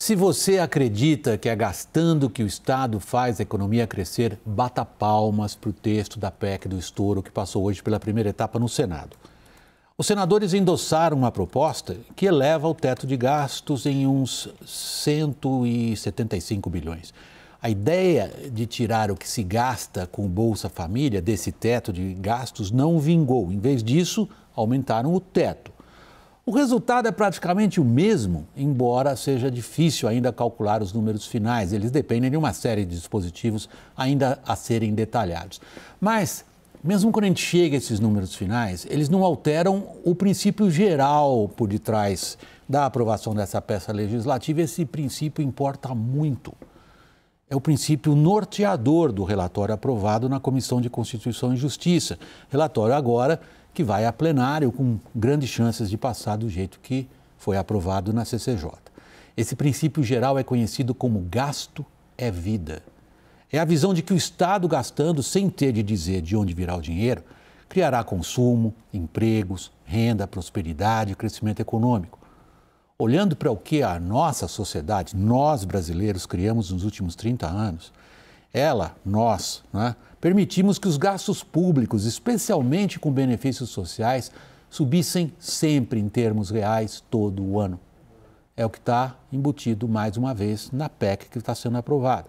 Se você acredita que é gastando que o Estado faz a economia crescer, bata palmas para o texto da PEC do estouro que passou hoje pela primeira etapa no Senado. Os senadores endossaram uma proposta que eleva o teto de gastos em uns 175 bilhões. A ideia de tirar o que se gasta com o Bolsa Família desse teto de gastos não vingou. Em vez disso, aumentaram o teto. O resultado é praticamente o mesmo, embora seja difícil ainda calcular os números finais, eles dependem de uma série de dispositivos ainda a serem detalhados. Mas, mesmo quando a gente chega a esses números finais, eles não alteram o princípio geral por detrás da aprovação dessa peça legislativa, esse princípio importa muito é o princípio norteador do relatório aprovado na Comissão de Constituição e Justiça. Relatório agora que vai a plenário com grandes chances de passar do jeito que foi aprovado na CCJ. Esse princípio geral é conhecido como gasto é vida. É a visão de que o Estado, gastando sem ter de dizer de onde virá o dinheiro, criará consumo, empregos, renda, prosperidade e crescimento econômico olhando para o que a nossa sociedade, nós brasileiros, criamos nos últimos 30 anos, ela, nós, né, permitimos que os gastos públicos, especialmente com benefícios sociais, subissem sempre em termos reais todo o ano. É o que está embutido, mais uma vez, na PEC que está sendo aprovada.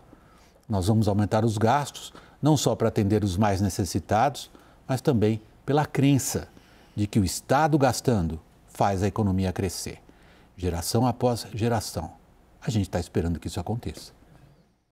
Nós vamos aumentar os gastos, não só para atender os mais necessitados, mas também pela crença de que o Estado gastando faz a economia crescer geração após geração. A gente está esperando que isso aconteça.